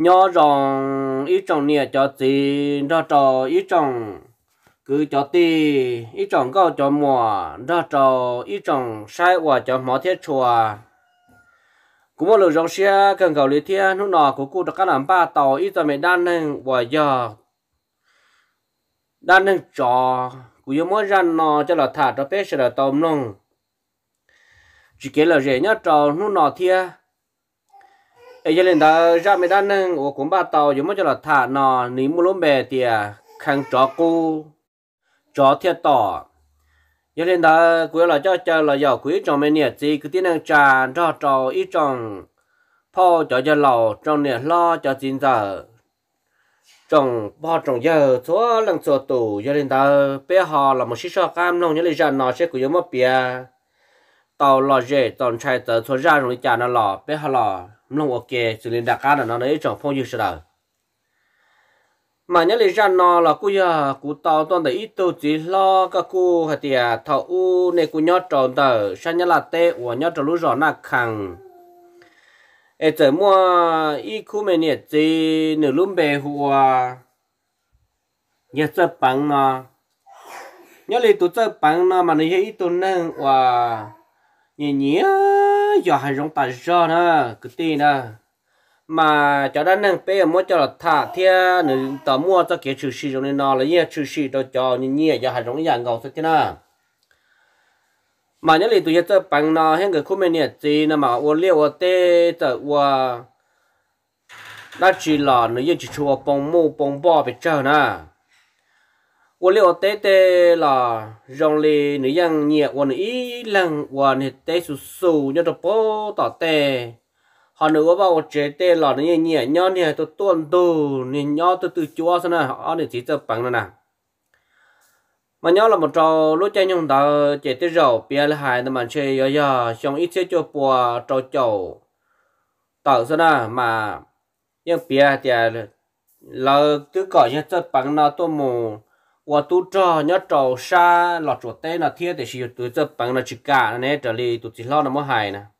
nhỏ rộng ít trồng nè cho gì đó cho ít trồng cứ cho tì ít trồng cao cho mùa đó cho ít trồng sai quả cho mỏ thiết chùa cũng một lượng rộng xe cần cầu lý thiên lúc nọ của cụ được các làm ba tàu ít cho mẹ đan nên quả giờ đan nên trò của yếu mỗi răn nọ cho là thả cho bé sẽ là tôm nông chỉ kể là rẻ nhá trò lúc nọ thiên ấy giờ lên đó ra mấy đan nâng của cũng ba tàu giống như cho là thả nò ní mua lốm bè thì khăn chó cô chó thiệt tỏ giờ lên đó cuối là cho cho là giàu quý trong mấy nhiệt gì cứ tiếng năng trà cho trò ít trong po cho cho lò trong nhiệt lo cho chín giờ trong bao trong giờ số lần số tù giờ lên đó bé họ là một sĩ so cam nông giờ lên ra nó sẽ cứ giống một bia tàu lò rể tàu chạy tới số ra rồi trả nó lò bé họ lò nông ok chỉ lên đặc cá là nó lấy trồng phong như sao mà nhớ lấy ra nó là cô giờ cô tàu toàn để ít tổ chỉ lo các cô hay thì thầu u này cô nhớ trồng tờ sang nhớ là tê và nhớ trồng lúa rõ là khẳng ê giờ mua ít khu mình nhiệt gì nửa lúa bề hùa nhớ chơi bằng nó nhớ lấy tụ chơi bằng nó mà nó ít tổ nâng và nhẹ nhẹ giờ hay rong bà cho nè cứ tì nè mà cho đã năng bé mua cho là thả thia nữ tao mua cho kia chửi xì trong này nó là nhẹ chửi xì đó cho như nhẹ giờ hay rong dạng ngầu thế thế nè mà nhớ lại tụi giờ tao bằng nó hẹn người khu mình nhẹ gì nè mà ô liêu ô tê tao ô đã chỉ là nữ giờ chỉ chùa bông mù bông bò bị chờ nè 我哩我爹爹啦，让哩你样捏我呢一两我呢爹叔叔要着包打爹，还能我把我姐爹啦你捏捏捏都断都你捏都都抓上呢，啊你只这 bằng 了呢。mà nhớ là một trò lúc chơi nhung đã chơi tới rầu bia là hai nó mình chơi giờ giờ xong ít chơi cho bùa trò chầu tao sao nè mà nhưng bia thì là cứ gọi như chơi bằng nó tôi mù tu cho trầu lọt là thiên 我都找要找啥老找对那天的是有读这本了去干呢，这里读起老那么嗨呢。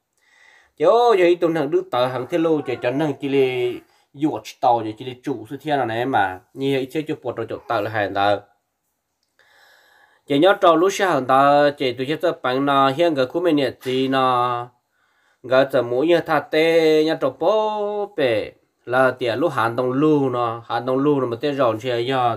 就有一种人读到 hàng thiên 路就 cho nên chỉ lo là nè. tờ dụ chỉ tàu chỉ là trụ sự thiên là này mà như vậy chứ chưa rồi cho tàu là hàng tàu. Chỉ nhớ trầu lúc xa hàng tàu chỉ tụi chết bằng là hiện cái khu mình nhiệt gì nó cái giờ mũi nhà thà tê nhà trầu bố bể là tiền lúc hàng đông lưu nó hàng đông lưu nó mà tê rộn chơi nhau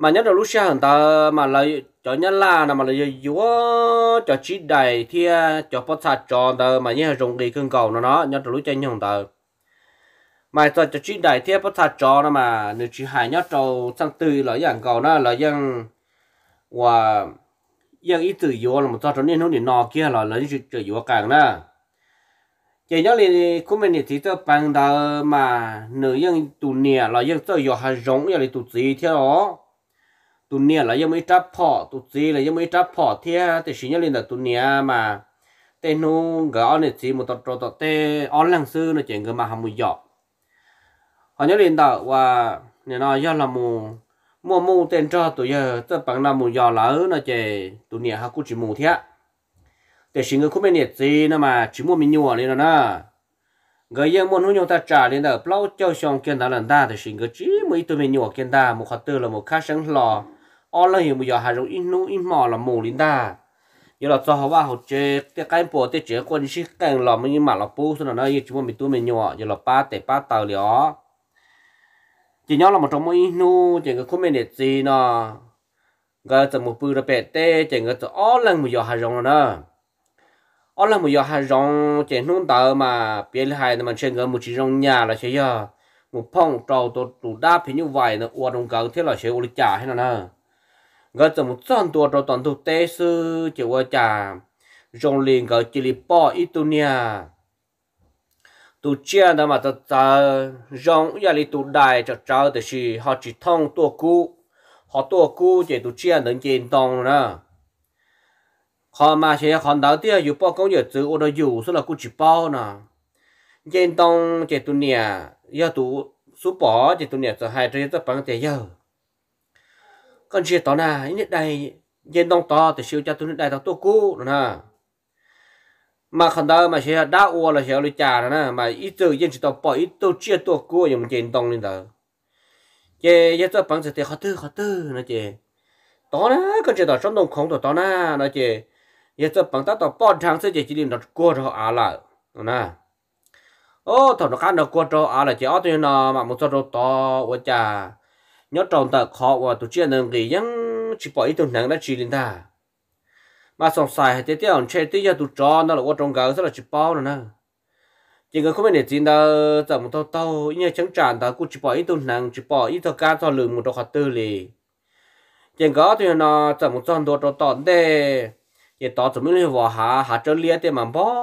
mà nhất là lúc xưa hẳn ta mà là cho nhớ là là mà là dúa cho chi đầy thì cho bớt sạch tròn tờ mà như là dùng cái cương cầu nó nó nhất là lúc chơi hồng tờ mà cho cho chi đầy thì bớt sạch tròn mà nếu chỉ hai nhớ trâu sang tư là dạng cầu nó là dạng và dạng ít từ dúa là một cho cho nên nó để nọ kia là lấy từ dúa càng nè chỉ nhớ lên cũng mình thì tôi bằng tờ mà nửa dạng tụ nè là dạng tôi dúa hai giống là tụ gì theo đó ตุเนียเรายังไม่จับพอตุจีเรายังไม่จับพอเทียแต่สิ่งนี้แต่ตุเนียมาเต้นูก็อันนี้จีมันตัดตัวตัดเต้ออนหลังซื้อเนี่ยเจงก็มาหามุยอกเขาเนี่ยเรียนต่อว่าเนี่ยน้อยย่อละมูมัวมูเต้นจ้าตัวเยอะจะปังน้ำมุยอกแล้วเนี่ยเจตุเนียฮักกูจิมูเทียแต่สิ่งก็คุ้มเนี่ยจีนะมาจิมูมีนัวเลยนะนะก็ยังมันหุ่นยนต์ตาจ่าเลยนะเปล่าเจ้าชองเกินตาหลันตาแต่สิ่งก็จีมันตัวมีนัวเกินตามุขเตอร์ละมุข้าสังหล่อ ở là hiểu bây giờ hai rồi in nung in mò là mù lên ta giờ là cho họ vào họ chơi cái cái bộ cái chơi quân sĩ càng là mình mà là bố số là nó chỉ muốn mình tu mình nhọ, giờ là ba tệ ba tàu lió chỉ nhớ là một trong mỗi nu chỉ cái khung mình để gì nó cái từ một bự là bẹt tê chỉ cái từ ở lần bây giờ hai rồi nữa ở lần bây giờ hai rồi chỉ nung tờ mà biết là hai mà chơi cái một chỉ trong nhà là chơi giờ một phong trào tổ tụ đa thì như vậy nó uổng đồng cờ thế là chơi uổng trả hay là nữa ngỡ cho một chọn tuổi rồi toàn thuộc tế sư chỉ qua chả rong liền gỡ chỉ li bỏ ít tu nha tu chia đó mà ta ta rong ya li tu đại cho cháu thì chỉ họ chỉ thông tua cú, họ tua cú chỉ tu chia đến trên tông nữa họ mà sẽ còn đầu tiên dù bao công việc chữ ô đó dù số là cũng chỉ bao nè trên tông chỉ tu nha ya tu số bỏ chỉ tu nha cho hai trái cho bằng tiền nhau con chia tao na ít đây yên đông to thì siêu cha tôi đây tao tôi cú rồi nè mà khẩn đó mà sẽ đã uo là sẽ lấy trà rồi nè mà ít từ yên chỉ tao bỏ ít tôi chia tôi cú dùng tiền đông lên đó chị giờ tôi bằng thì khó tư khó tư nữa chị đó nè con chia tao sống đông không tao nè nữa chị giờ tôi bằng tao tao bỏ thằng sẽ chị chỉ điểm nó cua cho à lại rồi nè ô thằng nó khác nó cua cho à là chị ở tôi nó mà một số rồi to quá trà nhớ tròn tờ khó và tụi chia nâng gì nhưng chỉ bỏ ý tưởng nắng đã chỉ lên ta mà sòng xài hay tiếc ông chơi tiếc giờ tụi tròn nó là quá trong gạo rất là chỉ bao rồi nè chỉ cần không biết để tin ta đâu một tàu tàu như chẳng tràn ta cũng chỉ bỏ ý tưởng nắng chỉ bỏ ý thọ cá thọ lường một đồ khát tư lì chỉ cần có thì nó tầm một tròn đồ đồ tòn đê chỉ tỏ tụi mình vào hạ hạ trở lia tiền mà bỏ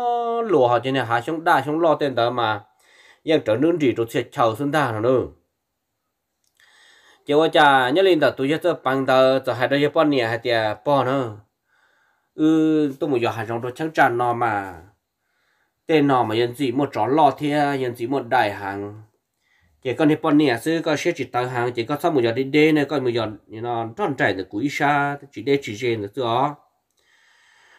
lùa họ cho nên hạ xuống đa xuống lo tiền đó mà nhưng trở nên gì tụi sẽ chầu xuống ta nữa chỉ có cha nhớ lên đó tôi nhớ bằng đó cho hai đứa nhớ bọn nè hai đứa bỏ nữa ừ tôi muốn giờ hai trong đó chăng chán nó mà tên nó mà nhân gì một trò lo thì nhân gì một đại hàng chỉ con hiệp bọn nè sư có sẽ chỉ tàu hàng chỉ có sao một giờ đi đê này con một giờ như nó tròn trải được cúi xa chỉ đê chỉ trên được chưa?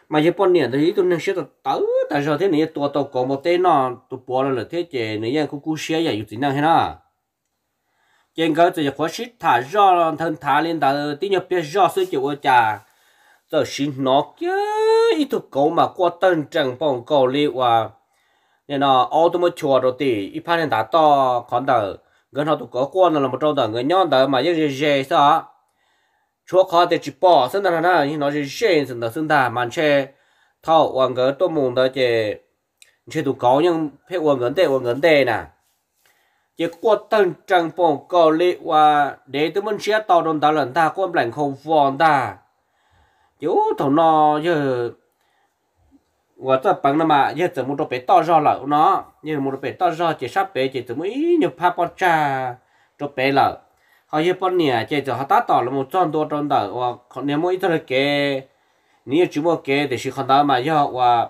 mà cái bọn nè thì tôi nên xe tàu tại sao thế này tôi tàu có một tên nó tôi bỏ là thế chỉ này cũng cúi xa giờ dù gì năng thế nào trên cái thì khó xít thả rõ thân thả lên ta tí nhập biết rõ sự chịu ở nhà giờ xin nó chứ ít thuộc cậu mà qua tân trần phòng cầu liệu à nên là ô tô mới chùa rồi thì ít phát hiện đã to còn đỡ gần họ thuộc cậu qua là một trâu đỡ người nhon đỡ mà dễ dễ sao chúa khó để chỉ bỏ xin là nó nó dễ dễ xin là xin là mà che thâu hoàng cái tôi muốn đỡ chè chè thuộc cậu nhưng phải quan gỡ tệ quan gỡ tệ nè chỉ qua tân trăng bông cầu lệ và để tụi mình sẽ tạo đồn tạo lần ta quan lãnh không vòn ta chú thằng nó giờ và tôi bằng nó mà giờ tụi mình đâu phải to do lợ nó nhưng mình đâu phải to do chỉ sắp bé chỉ tụi mình nhập pháp bò cha đâu phải là, họ như bọn nè chỉ tụi họ ta tạo là một tròn đồ tròn đỡ và nếu mà ít thôi kệ nếu chỉ một kệ thì sẽ không đó mà giờ và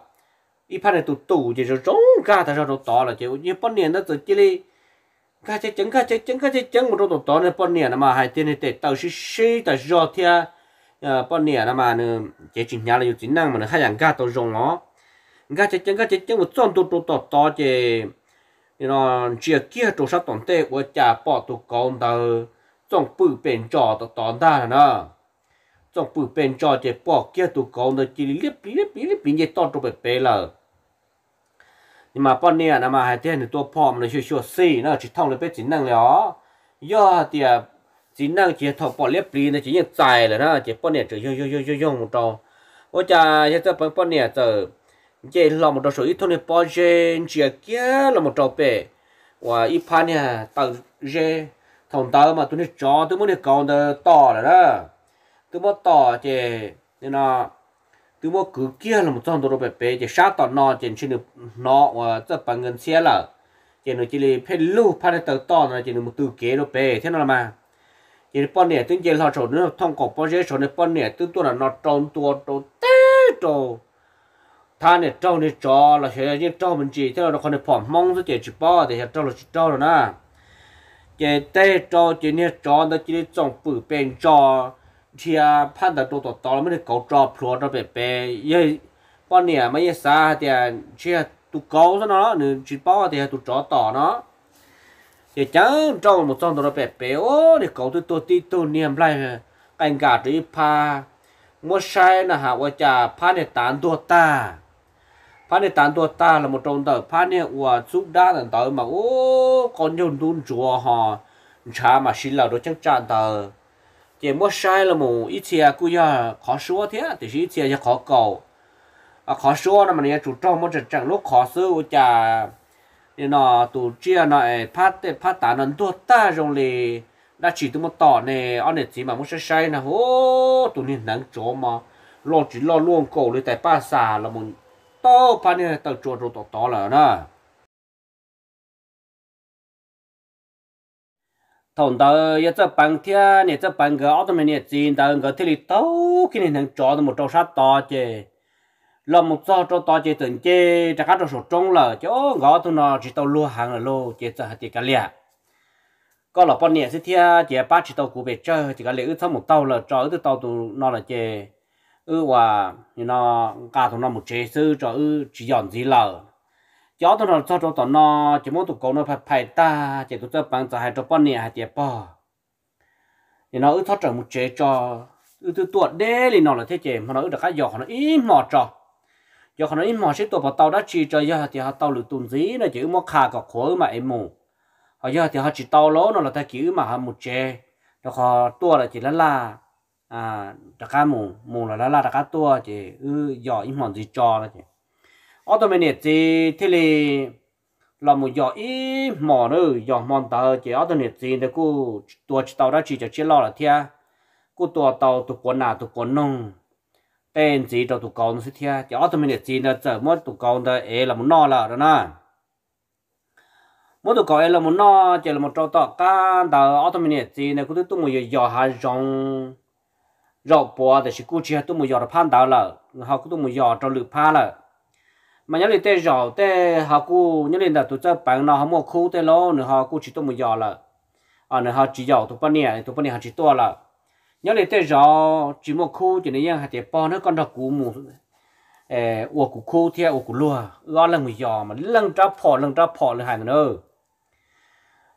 ít phát này tụt tụt chỉ cho trống cả ta ra đâu to là chỉ như bọn nè nó tự chỉ đi cá chê trứng cá chê trứng cá chê trứng một đôi tổ to này bọn nè mà hai tên này tệ tàu xí xí tàu giò thia bọn nè mà nữa chế chính nhà là có chính năng mà nó hai dạng cá tàu rồng nó cá chê trứng cá chê trứng một tròn đôi đôi tổ to chê nó chia kia tổ sát tổng tế của cha bỏ tổ con tàu trong bự bền trò tổ to ta nữa trong bự bền trò chê bỏ kia tổ con tàu chỉ liếp liếp liếp liếp liếp liếp liếp liếp bể liếp nhưng mà bọn nè nằm mà hai tiền thì tôi phom nó chưa chưa xì nó chỉ thông được biết chỉ năng đó do thì chỉ năng chỉ thọ bỏ liếp lý nó chỉ nhận dài là nó chỉ bọn nè chỉ yo yo yo yo yo một trò ôi cha hiện tại bọn bọn nè giờ chỉ làm một trò số ít thôi nên bao gen chỉ kia là một trò bể và ít pan nè tàu gen thằng tao mà tôi nên cho tôi muốn để còn to là đó tôi muốn to chỉ nên là từ mua cứ kia là một trong đó bẹp bé, chỉ sát tao nọ chỉ chỉ được nó và cho bằng ngân xe là chỉ nó chỉ là phải lưu phải được to là chỉ được một từ kế đồ bé, thế nào mà chỉ là bọn này tiếng chỉ là số nữa thông cổ bao giờ chỗ này bọn này tiếng tôi là nó tròn tua tròn tê tròn ta này trâu này trò là sẽ như trâu mình chỉ thế là nó còn được phỏng mong số tiền chỉ bao để trâu là chỉ trâu rồi nè chỉ tê trâu chỉ này trò nó chỉ là trồng bự bền trò เทียพัดตัวตัวต่อไม่ได้กกาจอพลัวตัเปเปยี่ป้อนเนี่ยไม่ยี่สาเดียเชียตุโกาซะเนาะหนึ่งจีป้อเดียตุกจอต่อเนาะเดี๋ยวจังจ้องมมดจ้องตัวเปเปโอ้เดี๋ยวเกาตัวตัวตีตัวเนี่ยมไรกันกาดีพามัวใช้นะฮะว่าจะพาเนี่ยตานตัวตาพาเนี่ยตานตัวตาเราหมดตรงเตอพาเนี่ยอวดซุกด้านตอางมาโอ้คนยนตุนจัวหะช้ามาชิลเราโดยจังจานเตอจมว่าใช่ละมูอีเชียกูยาขอชัวเทียแต่ชีเชียจะขอเก่าอ่ะขอชัวนะมันเนี่ยจุดจ้องมันจะจังลูกขอซื้อจะเนี่ยนะตัวเจียนอไอพัดเตพัดตานันตัวตาจงเลยได้ฉีดตัวมันต่อเนี่ยอันเนี่ยีมันไม่ใช่ใช่นะโอ้ตัวนี้หนังโจมาลองจีลองล่วงเก่าเลยแต่ป้าสาละมูโตพันเนี่ยตัวจวนรูตัวต่อแล้วนะ thằng đó giờ cho bằng thia nè cho bằng cái auto mình nè chín đó cái thế lịch đâu cái này thằng chó nó một trâu sát to chứ làm một trâu trâu to chứ từng chứ chắc cái trâu trống là chỗ ngõ tụi nó chỉ tàu lúa hàng là lô chứ cho hạt cái lẹ có là bọn nè sẽ thia chỉ ba chỉ tàu cụ về chơi chỉ cái lễ ước một tàu là trò ước tàu tụi nó là chứ ước và nó cả tụi nó một chế sư cho, ước chỉ dọn gì là cho tôi rồi cho tôi tao nó chỉ muốn tụi con nó phải phải ta chỉ tụi tôi bằng giờ hai tụi con nè hai tiệp bò thì nó ước thoát trở một chế cho ước tụi tuột đê thì nó là thế chế mà nó ước được cái giò nó im mò trò giò nó im mò sẽ tụi bọn tao đã chỉ cho giờ thì họ tao lựa tuần gì nó chỉ muốn khai có khối mà em mù họ giờ thì họ chỉ tao lố nó là ta kiểu mà họ một chế nó họ tua là chỉ là là à đặc cá mù mù là là là đặc cá tua chỉ ư giò ít mò gì cho là chỉ ở đó mình thì là là một giờ ít mỏ nữa giờ mòn tờ chỉ ở đó mình thì để cô tua tàu đó chỉ cho chỉ lo là thia cô tua tàu tụ quần nào tụ quần nông tên gì đó tụ con sẽ thia chỉ ở đó mình thì là chỉ mỗi tụ con đó ấy là một nọ là đó na, mỗi tụ con ấy là một nọ chỉ là một trâu tọt cá tờ ở đó mình thì là cô tụ một giờ giờ hai rong rau bò thì cô chỉ tụ một giờ là pan tàu là họ cô tụ một giờ trâu lửa pan là mà nhớ lên tê giỏ tê họ cô nhớ lên là tụi cho bạn nào họ mua khu tê lo nữa họ cô chỉ tôi một giỏ là à ờ, nữa họ chỉ giỏ tụi bạn nè tụi bạn nè họ chỉ to là nhớ lên tê giỏ chỉ mua khu chỉ nên hạt tiền bao nó con đọc cú mù ê uo cú khu thì uo cụ lúa lo lần một giỏ mà lần trao phò lần trao phò là hai nữa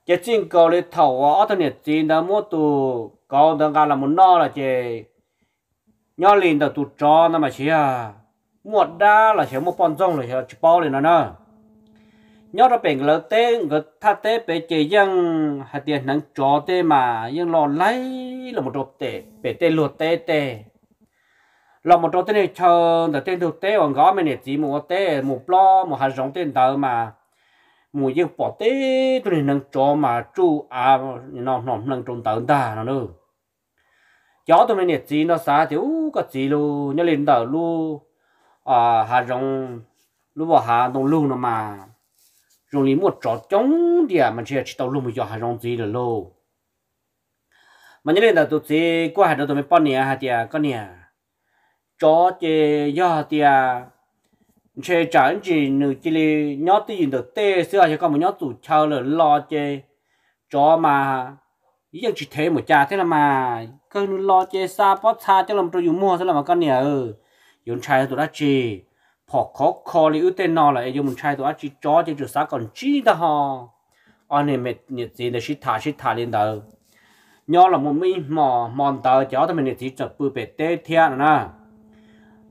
chỉ chính cầu lên thầu ở ờ, thằng nè chính đã mua tụ cầu đang gà là muốn no là chỉ nhớ lên là tụi cho nó mà chỉ à một đa là sẽ một phần rong là sẽ chụp bao lên nó nè nhớ ra bèn lỡ tê ngỡ tha tê bề chế dân hạt tiền năng chó tê mà nhưng lo lấy là một đột tê bề tê lụt tê tê là một đột tê này chờ là tên thuộc tê còn gõ mình để chỉ một tê một lo một hạt giống tên tờ mà mùa dân bỏ tê tôi này năng chó mà chú à nó nó năng trộn tờ ta nó nữa chó tôi mình để chỉ nó xa thiếu cái gì luôn nhớ lên tờ luôn à hà rong lúc mà hà đông lưu nó mà rong lý một trò chống đi à mình chỉ chỉ tàu lưu một giờ hà rong gì là lâu mà nhớ là tụi chị qua hà đông tụi mình bao nè hà tiệt à, có nè chó à, chị giờ hà tiệt chế chẳng chỉ nữ chỉ là nhớ tới gì được tê xưa thì có một nhớ tụi chào là lo chế chó mà ý chẳng chỉ thế một cha thế là mà cứ lo chế xa bớt xa cho làm tôi dùng mua thế là mà con nè ừ yun chai tụi đã chi phò khó khó li ưu tên nó là yun mình chai tụi đã chi cho chứ chứ sao còn chi đó ha, anh em mệt nhiệt gì để xí thả xí thả lên đầu nhớ là một mi mò mòn tờ cho tụi mình nhiệt gì chụp bự bể tê thiên na,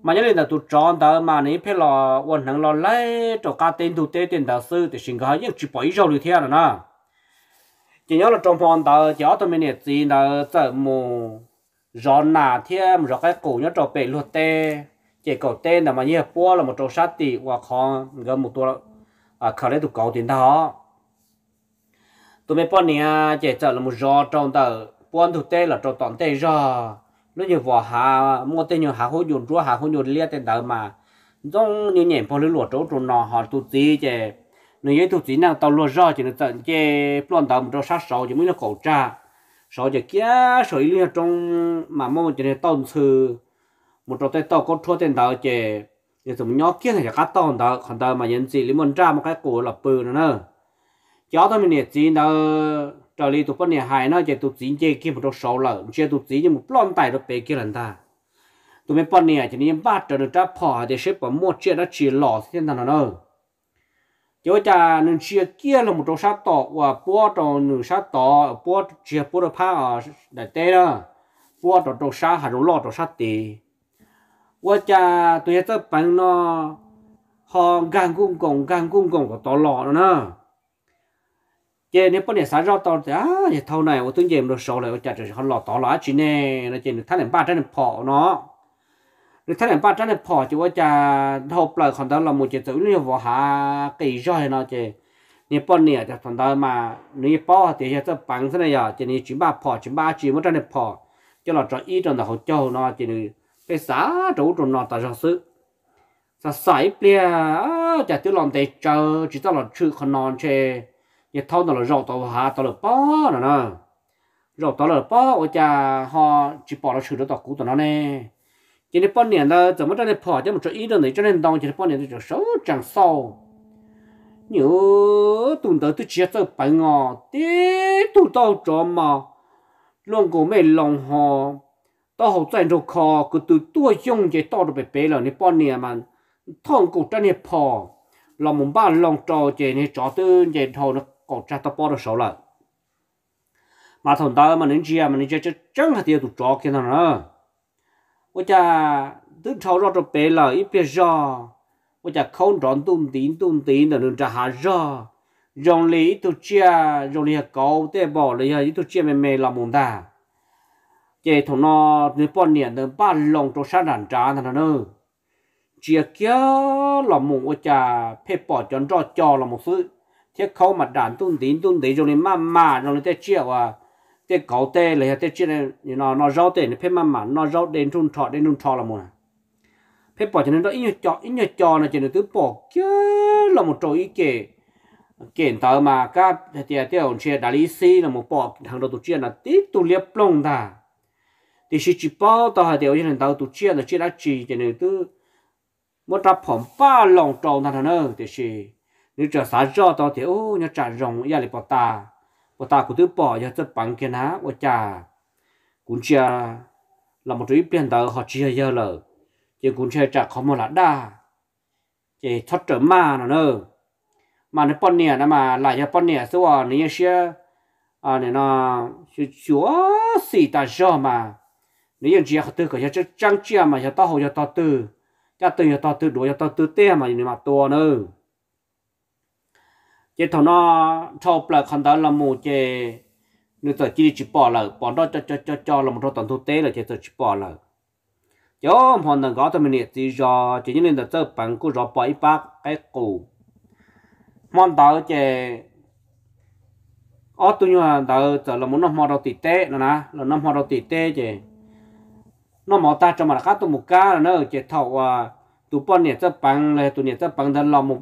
mà nhớ lên là tụi tròn tờ mà nấy phải lo quần hàng lo lấy cho cá tên tụi tê tên đạo sư thì xin gọi những chỉ bảy rau lưu thiên nè chỉ nhớ là trong phòng tờ cho tụi mình nhiệt gì là chợ mù rón nà thiên rồi cái cổ nhớ trò bể luật tê chỉ có tên là mà như bó là một chỗ sát thì hoặc khó gần một tuổi à khởi lấy tụ cầu tiền đó tụi mấy bọn nè chỉ trở là một giò trong tờ bọn tụ tên là trong toàn tên giò lúc như vỏ hà mua tên như hà hôi nhụn rúa hà hôi nhụn lia tên tờ mà giống như nhện bọn lưỡi lụa chỗ chỗ nọ họ tụ tí chỉ nếu như tụ tí nào tàu lụa giò chỉ nó tận chỉ bọn tàu một chỗ sát sầu chỉ mới là cầu trà sầu chỉ kia sầu lia trong mà mua chỉ là tàu một trò tay tàu có thua tiền tàu chè giờ chúng nhỏ kia thì cắt tàu tàu còn tàu mà nhận gì lấy mình ra một cái cổ là bự nữa nè cháu tao mình nhận gì tao trở đi tụi bên nhà hai nó chè tụi chín chè kia một trò sầu là chè tụi chín như một lon tài nó bể kia lần ta tụi mình bên nhà chỉ nên bắt trở được trả phò để xếp vào một chè đã chỉ lọ thiên thần nữa chỗ cha nên chia kia là một chỗ sát tỏ và búa trò nửa sát tỏ búa chia búa được phá ở đại tây đó búa trò trò sát hà rú lọ trò sát tì 我家对这本咯，好干公公干公公个到老了呢。这你不能啥绕到的啊？你头呢？我都也没收了，我家就是好老到老去呢。那这他连爸真的跑呢，你他连爸真的跑，就我家后不来看到了，没就走了我下给绕那这。你不呢？就看到嘛，你跑底下这本身的呀，这你去嘛跑去嘛去，我真的跑，就老找一种的好叫呢，这里。cái xã chủ trụ nọ ta ra sự sa sai bia chả tiêu lòng để chờ chỉ ta là chữ con non chê nhà thâu nó là rau tàu hà tàu là bó nè nè rau tàu là bó ở chả họ chỉ bỏ là chữ đó tàu cũ tàu nó nè chỉ nên bao nhiêu đó 怎么着呢跑这么着一顿呢这人当起来包年就手掌少 nhiều tuần tới tôi chia cho bảy ngò tí tụ tao cho mà luôn của mày lòng họ học trên cái dùng 到后再入考，佮对多用就到了被白了，你半年嘛，通过这里跑，老们把浪找就你找到然后呢，搞这都包到手了。mà thằng ba nó được đó mà nên chia mà nên chơi chẳng hạt tiêu tụt chó kia thằng đó, ôi cha, thứ cháu ra cho bé là ít biết ra, bây giờ không tròn tung tiền tung tiền là nên trả hạ ra, dòng lý tụt chia, dòng lý cao tế bỏ lý ít tụt chơi mềm mềm là muốn ta chế thằng nó nếu bọn niệm đến ba lòng cho sát đàn trả thằng nó chia kia là mùng ở cha phê bỏ chọn cho cho là một sự thế khâu mặt đàn tung tín tung tín rồi nên mà mà rồi nên thế chia qua thế cầu tê là thế chia này nó nó rau tê nó phê mà mà nó rau đến trung thọ đến trung thọ là một à. phê bỏ cho nên đó ít nhiều cho ít nhiều cho là chỉ là thứ bỏ kia là một chỗ ý kể kiện tờ mà các thì tiêu chia đại lý si là một bỏ thằng đầu tổ chia là tít tụi liệp long ta thì chỉ chỉ bao tao hạt điều như là tao tụt chia là chia đã chỉ cho nên tư một tập phẩm ba lòng tròn thằng nó thì chỉ nếu chờ sáng rõ tao thì ô nhớ trả rồng ya lại bỏ ta bỏ ta cũng thứ bỏ nhớ rất bằng kia ná bỏ cha cũng chia là một chuỗi biến tàu họ chia giờ lờ chỉ cũng chia trả không một là đa chỉ thoát trở ma nó nơ mà nó bọn à, à, nè nó mà lại cho bọn nè số à nó như xe à nó chúa xì ta rõ mà nếu như chia tư cái chắc trăng chia mà giờ tao học giờ tao tư chắc tư giờ tao tư đồ giờ tao tư tê mà nhưng mà to nữa cái thằng nó thâu là khăn đó là một cái, nếu tao chỉ chỉ bỏ là bỏ đó cho cho cho cho là một thằng thu tế là chế tao chỉ bỏ là chỗ họ đang có tao mình liệt gì rồi chỉ những là tao bằng cứ rồi bỏ ít bác cái cụ món đó cái, ở tôi như là tao là muốn nó mò đầu tỉ tê nữa nè là nó mò đầu tỉ tê chứ nó mỏ ta cho mà khác tụ một cá là nó chỉ thầu à tụ bọn này chắc bằng là tụ này chắc bằng thân là một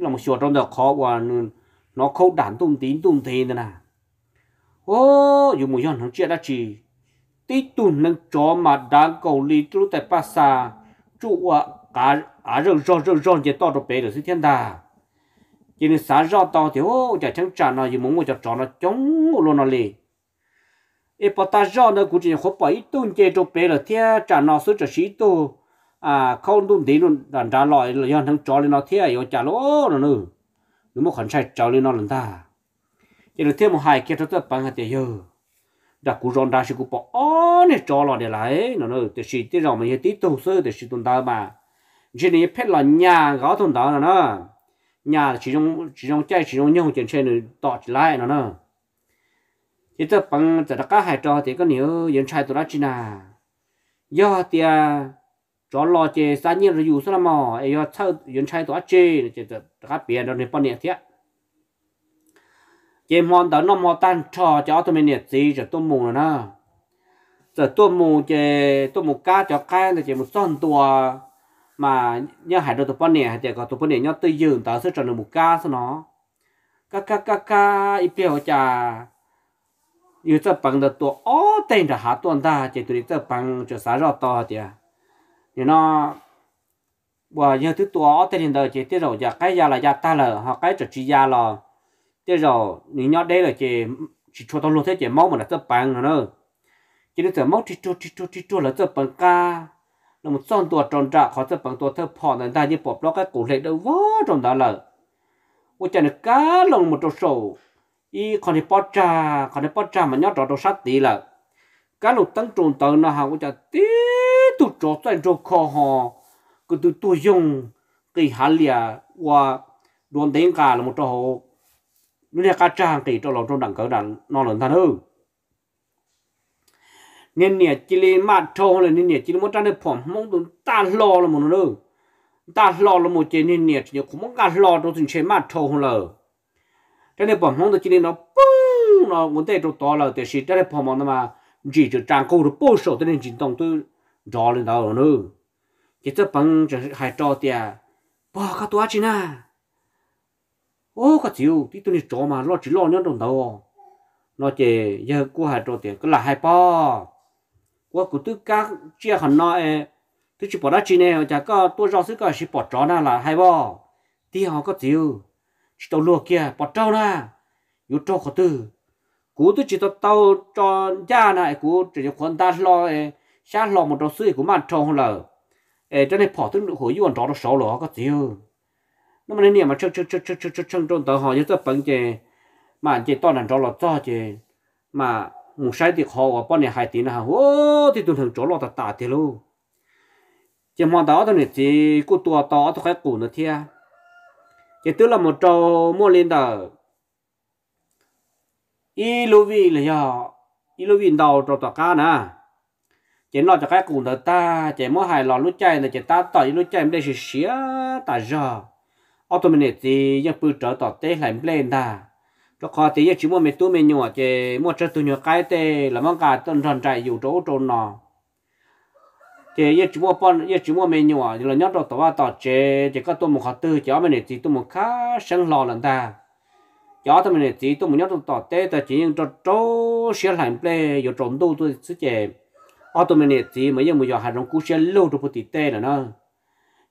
là một sửa trong đó khó và nó khâu đản tung tín tung thế nè ô dù một dòng nó chuyện đã chỉ tí tụn nâng chó mà đã cầu lý chú tại ba xa chú à cả à rừng rong rừng rong chỉ to được bể được sự thiên đà chỉ nên xả rau to thì ô chả chẳng trả nó dù muốn một chặt chó nó chống luôn nó liền e bỏ ta do nó cũng chỉ khó bỏ ít tuần chơi cho bé là thế trả nó số cho xí tu à không tuần thì nó đàn trả lại là do thằng chó lên nó thế rồi trả lỗ nó nữa nó một khoản sai chó lên nó lần ta chỉ là thế một hai kia cho tôi bằng hạt tiêu đã cú rong đã xí cú bỏ ó này chó lo để lại nó nữa thì xí tí rồi mình tí tu số thì xí tuần ta mà chỉ này phết là nhà gõ tuần đó nó nhà chỉ trong chỉ trong chơi chỉ trong nhau chuyện chơi này tọt lại nó nữa thì tôi bằng giờ đã cá hải trò thì có nhiều dân trai tụi nó chỉ nà do thì à, chó lo chê sa nhiên rồi dù sao mà ai do sao dân trai tụi nó chê thì tôi đã biển rồi nên bao nhiêu thế chê mòn đó nó mò tan trò cho tụi mình nhiệt gì rồi tôi mù rồi nè giờ tôi mù chê tôi mù cá cho cá thì chê một son tua mà nhớ hải đồ tụi bao nhiêu thì có tụi bao nhiêu nhớ tự dừng tao sẽ chọn được một cá sao nó cá cá cá cá ít biểu chả 有这帮的多哦，等着哈多大就对这帮就啥绕多的，你那我有的多哦，等着就对着家该家了家大了哈，该着住家了，对着你要来了就去出到路头就猫们了这帮了呢，今天这猫去住去住去住了这帮家，那么装多装着或者帮多头跑呢，那你不不该鼓励的我装到了，我讲的干龙没着手。อีคนที่ปอจ่าคนที่ปอจ่ามันยอดตัวสัตตีละกันหนูตังจงเตินนะฮะว่าจะตีตุ๊ดโจ้ใส่จคอหอก็ตุ๊ดตัวยงกี่หันเลียว่าโดนเต็งกาละมุตโต้นี่ยกาจ้างตีตลอดจนดังเกิดดังนอนหลับท่านเออเนี่ยจิริมาทองเลยเนี่ยจิริมุตันี่ผอมมองตุนตาหล่อละมุนเออตาหล่อละมุนเจเนี่ย เนี่ยขุมมังการหล่อตัวถึงเชมาทองเลย nó nó, 这里不忙的今天呢，嘣，那我在这打了，但是这里不忙的嘛，你就掌控着保守的人行动都着了到了，这这本真是还着的，不好多钱呢。ô cái chiều tí tôi chó mà lo chỉ lo nhớ đồng đầu nó chè giờ cô hai trò tiền cứ là hai po qua cụ tư cá chia hẳn nó e tôi chỉ bỏ ra chi nè chả có tôi rau sức cả chỉ bỏ chó na là hay po tí họ có chiều chỉ tàu lúa kia bỏ trâu na yếu trâu khó tư cú tôi chỉ tàu tàu cho cha na, cú chỉ cho con ta lo xa lo một đầu suy của mặt trâu hơn là ê cho nên bỏ tôi hồi yuan đó nó sáu lọ có tiêu nó mà nên mà chân chân chân chân chân chân chân trong tàu họ như tôi bận chè mà chè to nặng đó là to chè mà ngủ sai thì họ và bọn này hai tiếng nào, ô thì tôi thường chỗ lo tạt tạt thì luôn chỉ mong đó tôi này chỉ cú tua to tôi phải cù nữa thiệt cái tức là một trò mua lên tờ y lô vị là do y lô vị đầu trò tọa ca nè chỉ lo cho cái cùng đợt ta chỉ mua hai lò lúc chạy là chỉ ta tỏ y lúc chạy đây sẽ xía ta giờ ở tụi mình thì giờ bự trở tọt tê lại lên ta cho khó thì giờ chỉ mua mấy túi mấy nhỏ chỉ mua chơi tụi nhỏ cái tê là mong cả tuần tròn chạy dù chỗ trốn nọ chế ye à, chỉ mua bọn ye chỉ mua mấy nhỏ rồi nhớ đồ tao tao chế chế các tôi một học tư cháu mình thì chỉ tôi một khá sáng lò lần ta cháu tôi mình thì chỉ tôi một nhớ đồ tao tê ta chỉ những trò trò xe lạnh ple rồi trộm đâu tôi sẽ chế ở tôi mình thì chỉ mấy những một giờ hàng rong cú xe lâu tôi bị tê là nó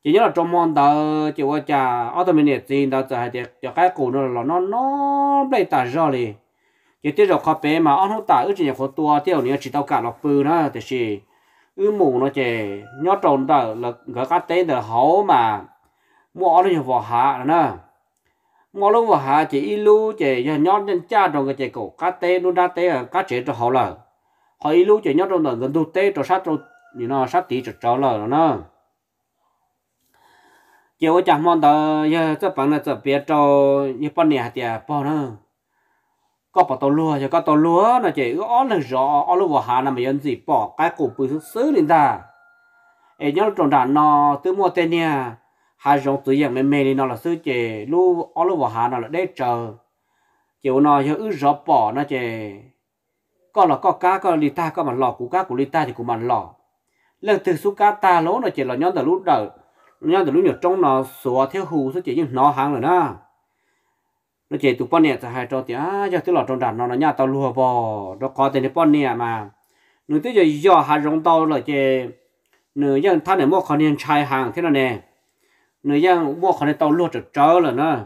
chỉ nhớ là trong mòn tờ chỉ qua cha, ở tôi mình thì chỉ tao giờ chế cho cái cổ nó là nó nó ple ta rồi đi chỉ tiếc rồi khó bé mà ở nó ta ước gì nhà phố tua tiêu nữa chỉ tao cả lọc bự nữa thì ư mù nó chè nhó tròn tờ là gỡ cá tế tờ hổ mà mua nó vào hạ nè mua lúc vào hạ chỉ ilu chè giờ nhó nên cha tròn cái chè cổ cá tế nó đa tế cá chế cho hấu là họ ilu chè nhó tròn tờ gần tu tế cho sát cho như nó sát tí cho cháu là nó chè vợ chồng mòn tờ giờ các bằng là tập biệt cho như bọn nè thì bỏ nó có bỏ tàu lúa cho có tàu lúa nó chỉ ó là rõ ó là vào hà là dân gì bỏ cái cục bự xứ lên ta ấy nhớ trồng đàn nó từ mua tên nha hai giống tự dạng mềm mềm thì nó là xứ chỉ lu ó là vào hà nó là để chờ chiều nó cho ứ rõ bỏ nó chỉ có là có cá có lita có mà lò củ cá của lita thì cũng mà lò lần từ xuống cá ta lố nó chỉ là nhóm từ lúc đầu nhóm từ lúc nhỏ trong nó sủa theo hù số chỉ những nó hàng rồi đó nó chỉ tụp bọn nè thì hai trò thì à cho tôi lọt trong đàn nó là nhà tao lùa bò nó có tiền bọn nè mà nó tới giờ giờ hai rong tao là chỉ nửa dân thằng này mua con nhân chai hàng thế nào nè nửa dân mua con này tao lùa trở trở là nó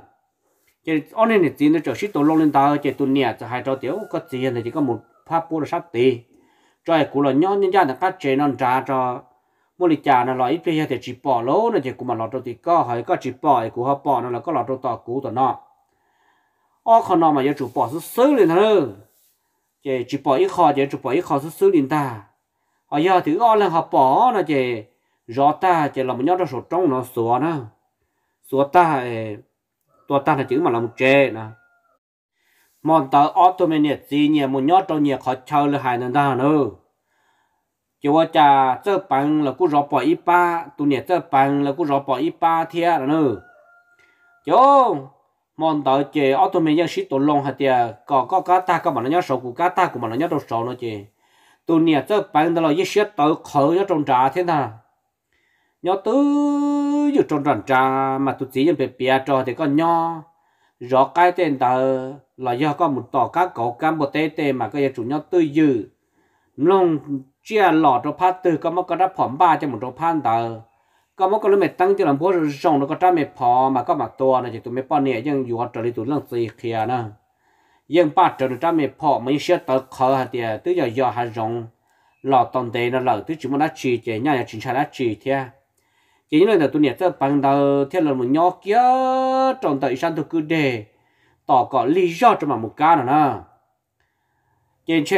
chỉ ông này thì nó trở ship tao lông lên tao chỉ tụp nè cho hai trò thì có tiền thì chỉ có một pháp bùa là sắp tì rồi cũng là nhon nhân gia là các chế non trả cho mua lịch trả nó loại ít bây giờ thì chỉ bỏ lỗ nó chỉ cũng mà lọt trong thì có hỏi có chỉ bỏ thì cũng họ bỏ nó là có lọt trong tao cũ tao nó ở khó nào mà giờ chụp bỏ số số liền thôi chị chụp bỏ ít khó giờ chụp bỏ ít khó số số ta ở giờ thì ở là học bỏ là chị ta chị làm nhau đó số trong nó số nó số ta tua ta là chữ mà làm chê nè mòn tờ automate gì nhỉ một nhót trong nhỉ khó chơi là hai nền ta nữa chỉ ว่าจะเจอปังแล้วกูรอปล่อยอีป้าตัวเนี่ยเจอปังแล้วกูรอปล่อยอีป้าเทียนะเนอะโย mòn tờ chế ô tô mình nhớ sĩ tổ long hạt tiệt có có cá ta có mà nó nhớ sầu của cá ta của mà nó nhớ đâu sầu nó chế tu nè cho bạn đó là giết sĩ tổ khởi nhớ trồng trà thế nào nhớ tứ như trồng trồng trà mà tu chỉ những bề bề trò thì có nho rõ cái tên tờ là do có một tờ cá cổ cam bộ tê tê mà cái chủ nhớ tư dư nông chia lọ cho phát tư có mất có đáp phẩm ba cho một chỗ phan tờ ก็มันก็เลยไม่ตั้งใจลำพูดส่งแล้วก็จ้าไม่พอมาก็มาตัวนะจิตตัวไม่ป้อนเนี่ยยังอยู่หัวใจตัวเรื่องสีเขียนะยังป้าเจอจ้าไม่พอไม่เชื่อตัวเขาเดียตัวยอยอหาจงหล่อตอนเดนหล่อตัวจิมันละจีเจียนยาจินชาละจีเทียจีนี่เลยตัวเนี่ยเจอปังเดาเทียนเราหมุนยอเกี้ยจนตัวอีสันตัวกูเดต่อก็ลียอจะมาหมุกการนะนะจีนเช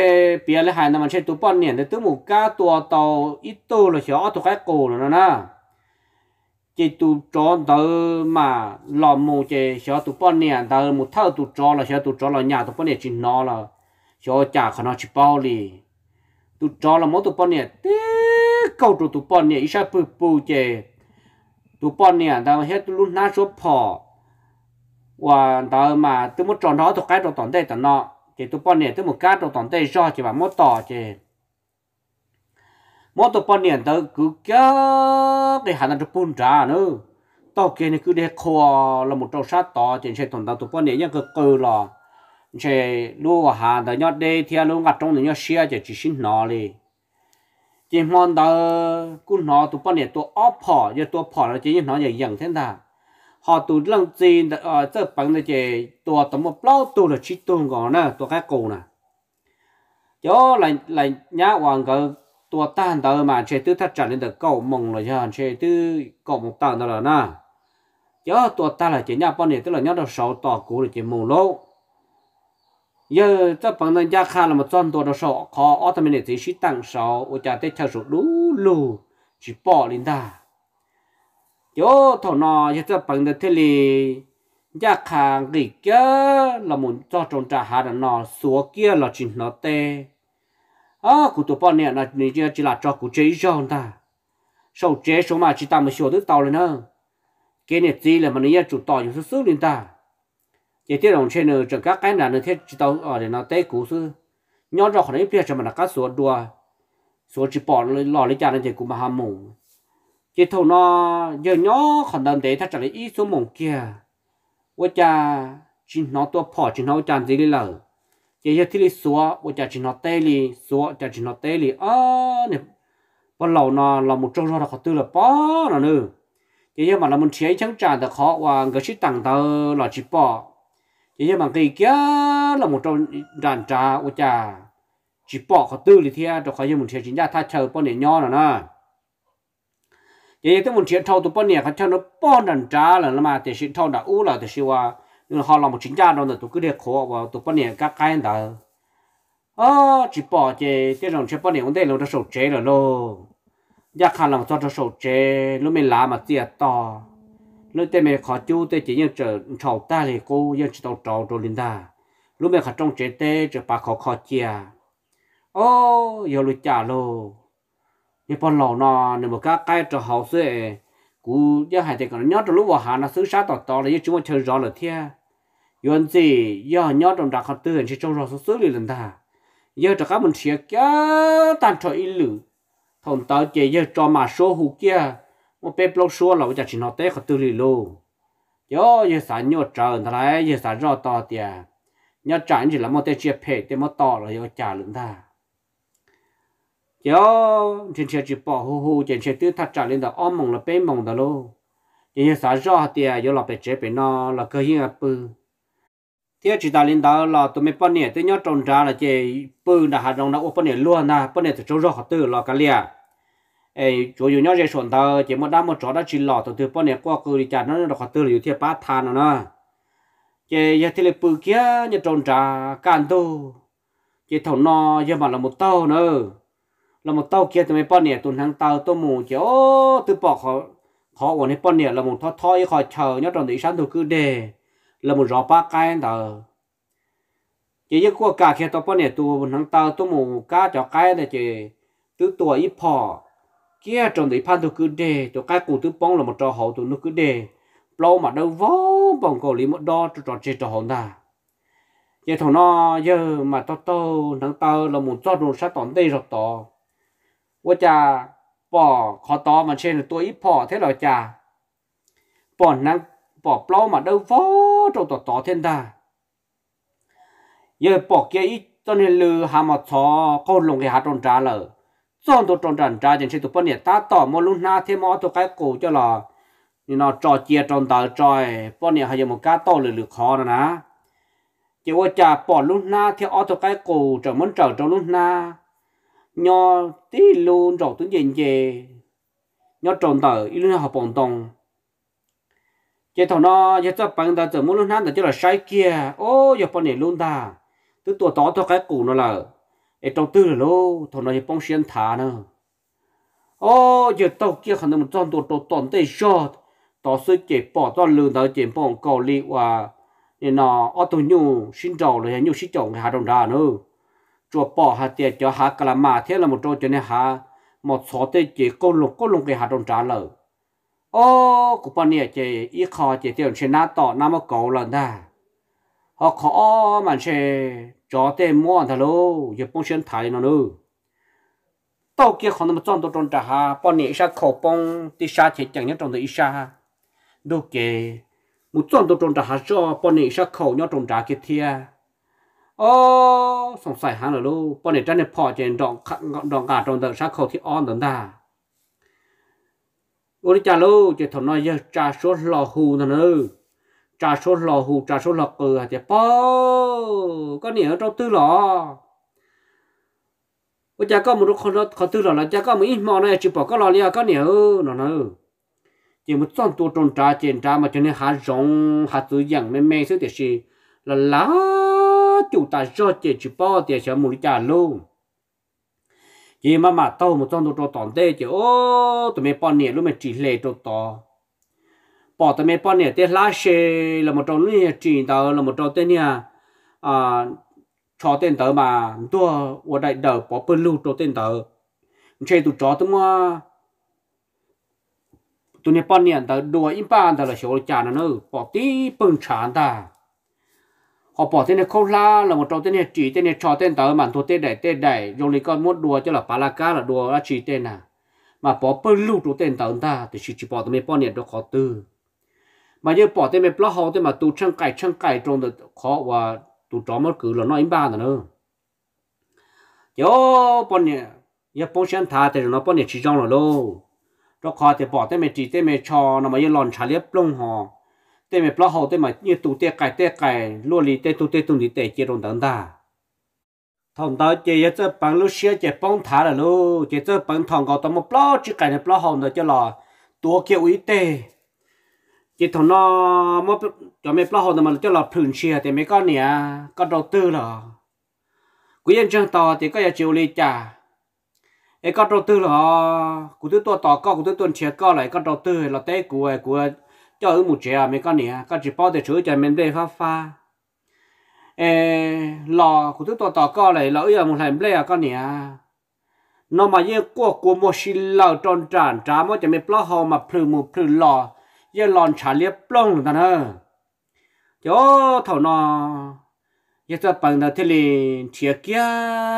เปียเลยหายนะมันเชตัวป้อนเนี่ยแต่ตัวหมุกการตัวโตอีตัวเลยเชียวตัวแค่โกนะนะ chỉ tu cho đỡ mà làm một chế cho tu bao nhiêu đỡ một thâu tu cho là cho tu cho là nhà tu bao nhiêu chỉ nó là cho trả khả năng chỉ bao đi, tu cho là mỗi tu bao nhiêu tí câu tu tu bao nhiêu ít sao bự bự chế tu bao nhiêu đỡ hết tu luôn nát số phò và đỡ mà tu một cho đó tu cái đồ tòn đây tòn nọ chỉ tu bao nhiêu tu một cái đồ tòn đây do chỉ bảo mỗi tỏ chế mỗi tổ bao nhiêu tao cứ kéo để hàng năm bún trà nữa tao kia này cứ để kho là một trâu sát to trên xe thùng tao tổ bao nhiêu nhá cứ cơ là xe lúa hàng tao nhát đây thì lúa ngặt trong này nhát xe chỉ chỉ xin nó đi chỉ mong tao cứ nó tổ bao nhiêu tổ ốp phò giờ tổ phò là chỉ nó dạng dạng thế nào họ tụ lăng ở gì ở 这 bằng này chỉ tổ tổ một lâu tổ là chỉ tổ ngọn nè tổ cái cổ nè cho lại lại nhát hoàng cái ตัวต้านตัวมาเชื่อตื้อถ้าจัดเลยเด็กเก่ามงเลยใช่เชื่อตื้อเก่ามงตานตัวละนะย่อตัวตาละเจียปอนเนี่ยตัวละย่อเราสาวต่อกูเลยเจียมูโลย่อจะปังนั้นยาคาละมาจอนตัวเราสาวคอออตเมเนติชิตังสาวอุจาเตชาสุดูลูจิปอลินดาย่อถอนอย่อจะปังเดเทลียาคางกิเกอละมุนจอจงจาหาดนอสัวเกียละจินนอเต à ah, cụ tổ bọn này là người chỉ là cho cụ chế cho ta sau chế số mà chỉ ta mới sửa được tàu lên nữa cái này gì là mà người chủ tàu những số số ta chỉ tiếc rằng trên nữa các cái là người thiết chỉ tàu ở để nó tới cụ sư nhỏ rõ khỏi biết cho mà là các số đua số chỉ bỏ lò lấy cha nên cũng mà ham mù chỉ thầu nó giờ nhỏ còn đầm đấy ta trả lại ít số mùng kia ôi cha chỉ nó tua phò chỉ nó chán gì đi lờ chỉ cho thiết số bộ trả chỉ nó tê li số trả chỉ nó tê li à nè bao lâu nó là một trong số là khó tư là bao nó nữa chỉ cho mà là mình chế chẳng trả được khó và người sĩ tặng tờ là chỉ bỏ chỉ cho mà cái kia là một trong đàn trả bộ trả chỉ bỏ khó tư thì thế cho khó như mình chế chính ra tha chờ bao nè nho rồi nè chỉ cho mình chế thâu tụ bao nè khó cho nó bao đàn trả là mà để sự thâu đã u là thì sự ว่า họ làm một chính gia đó là tụi cứ để khó và tụi bắt nè các cái đó ờ chỉ bỏ chế thế rồi chỉ bắt nè ông đây là nó chế rồi lo giá khăn làm cho nó sầu chế lúc mình làm mà tiệt à to lúc tên mình khó chú tên chỉ như chờ chầu ta thì cô như chỉ tàu trầu đồ linh ta lúc mình khó trong chế tê chỉ bà khó khó chia à. ô giờ lúc trả lo như bọn lò nó nếu mà các cái cho hậu sẽ cú giá hai tên còn nhớ trong lúc vào hà nó xứ sát tỏ tỏ là như chúng mình chơi rõ là thiệt 原子要鸟种大可自然是种上是手里人的，要这个门吃家单车一路，同到这要找马收户家，我别不老说了，我就去拿带可自里喽。要也啥鸟种的来，也啥绕到的，鸟站起来没得接配，得么到了要家人的。要这些就保护护，这些对他家人的噩梦了，被梦的喽。人家啥绕的，要老被这边呢，老个人也不。thế chỉ ta lên đó là tụi mình bận nè tụi nhau trồng ra là chỉ bự là hạt rong nó bận nè luôn na bận nè tụi cháu rõ từ là cái liền ấy chủ yếu nhau dây xuân ta chỉ một đám một chó đã chỉ lọ tụi tụi bận nè qua cứ đi chặt nó là khó từ là thiệt bát than nó chỉ giờ thì là bự kia như trồng ra can tu chỉ thầu no giờ mà là một tàu nữa là một tàu kia tụi mình bận nè tụi hàng tàu tụi mù chỉ ô tụi bỏ họ họ ổn hết bận nè là một thoi thoi khỏi chờ nhau trồng để sáng tụi cứ để là một rõ ba cái đó chỉ như qua cả khi tao bao nhiêu tu thằng tao tu mù cá cho cái này chỉ tứ tuổi ít phò kia trong đấy phan tôi cứ đề cho cái cụ tứ bông là một trò hậu tụi nó cứ đề lâu mà đâu vó bằng cổ lý một đo cho trò chơi trò hậu ta vậy thằng nó giờ mà tao tao thằng tao là một cho đồ sát toàn đây rồi tao quá cha bỏ khó to mà trên là tôi ít phò thế là cha bỏ năng bỏ plau mà đâu vô trong tỏ tỏ thiên ta giờ bỏ kia ít cho nên lừa hà mà cho con lồng cái hạt tròn trà lờ trong tôi tròn tràn trà trên chỉ tôi bận nhẹ ta tỏ một lúc na thêm mỏ tôi cái cổ cho là nên nó trò chia tròn tờ tròi bận nhẹ hay giờ một cá to lừa lừa khó nữa nè chỉ qua chả bỏ lúc na thì ô tôi cái cổ trở muốn trở trong lúc na nhỏ tí luôn rồi tôi nhìn về nhỏ tròn tờ ít lúc học bổng tông chế thằng nó chế cho bằng ta giờ muốn luôn hắn ta chế là sai kia ô giờ bọn này luôn ta tức tuổi đó thôi cái cũ nó là ở trong tư là lô thằng nó chế bông xuyên thả nữa ô giờ tàu kia khả năng một trong tuổi tổ tổn tê cho tổ sư chế bỏ cho lương đó chế bông cầu li và nên nó ở tuổi nhu sinh trầu rồi nhu sinh trầu hà đông đà nữa cho bỏ hà tiệt cho hà cà là mà thế là một trâu cho nên hà một số tê chế cô lục cô lục cái hà đông trả lời ô cụ bọn nè chị ít khó chị tiền trên nát tỏ nam cầu lần ta họ khó mà chị cho tê mua thà lô giờ bông xuyên thái nó lô. tao kia khó nó mà chọn tôi chọn trả ha bọn nè sa khổ bông tí sa chị chẳng nhớ chọn tôi ít sa đâu kì một chọn tôi chọn trả ha cho bọn nè sa khổ nhớ chọn trả kia thia ô sòng sài hàng rồi lô bọn nè trên này phò trên đòn đòn cả trong đó sa khổ thì on đần ta อุลิจารุจะถนอยะจะชดหล่อหูนั่นเออจะชดหล่อหูจะชดหลอเกือจะป้อก็เหนียวเจ้าตื้อหล่อวเจ้าก็มุดคนเขาตื้อหล่อแล้วเจ้าก็มีมองในจุดบอกก็หล่อเลี้ยก็เหนียวนั่นเออจะมุดซ้อนตัวจนจ่าเจนจ่ามาจนในหาจงหาตัวอย่างแม่แม่ซื้เดี๋ยวสิละละจุดตาจอดเจนจุดป้อเดี๋ยวเช้ามุลิจารุ chỉ mà mà tàu một trong đồ tòn tê chứ ô tụi mày bọn nè lúc mày chỉ lệ đồ to bỏ tụi mày bọn nè tê lá xe là một trong lúc chỉ tao là một trong tên nè à cho tên tớ mà tua ở đại đầu bỏ bơ lưu cho tên tớ chơi tụi chó tụi mà tụi nè bọn nè tớ đùa im ba tớ là xấu chả nó nữa bỏ tí bưng chán ta อปอเตเนคลาเราหมดตัวเตเนจีเตเนชอเตนต่อมันตัวเตใดเตใดยงลีก็มุดดัวจ้หล่าปาลากาหล่าดัวราชีเตน่ะมาปอเปิลลูกตัวเตนต่อันตาแต่ชีชีปอตไม่ปอนเนี่ยดขอตือมาเยอะปอเนไม่ปลาหอเตมาตูช่างไก่ช่างไก่ตรงเดขอว่าตูจอมก็คือเราน้อยบ้านน่ะเนอะโยปอนเนี่ยยังปงเชียนทาแต่เราปอนเนี่ยชีจังเล่าโลเราคอยแต่ปอเตไม่จีเตไม่ชอเรามาเยอหลอนชาเล็บลงหอ tê mày lo hậu tê mà như tụ tê cài tê cài lúa lì tê tụ tê tụ lì tê chế đồng đẳng ta thằng đó chế giờ chế bằng lúc xưa chế bằng thả là lú chế chế bằng thằng gạo tao một lo chỉ cài này lo hậu nữa cho là tua kia uy tê chế thằng nó mà cho mày lo hậu nữa mà cho là phun xia tê mày có nè có đầu tư là cứ yên chân to thì có giờ chịu lì trả ấy con đầu tư là cứ tôi to to con cứ tôi tuần chia con lại con đầu tư là tê của của cho ở một trẻ à mấy con nè con chỉ bảo để chữ cho mình đây pha pha lò của thứ to to co này lỡ giờ một thành đây à con nè nó mà yên qua của một xí lò tròn tràn trá mà chỉ mình plong hò mà phừ một phừ lò yên lòn trả liếp plong rồi ta nè chỗ thầu nó giờ ta bằng đầu thế liền chia kia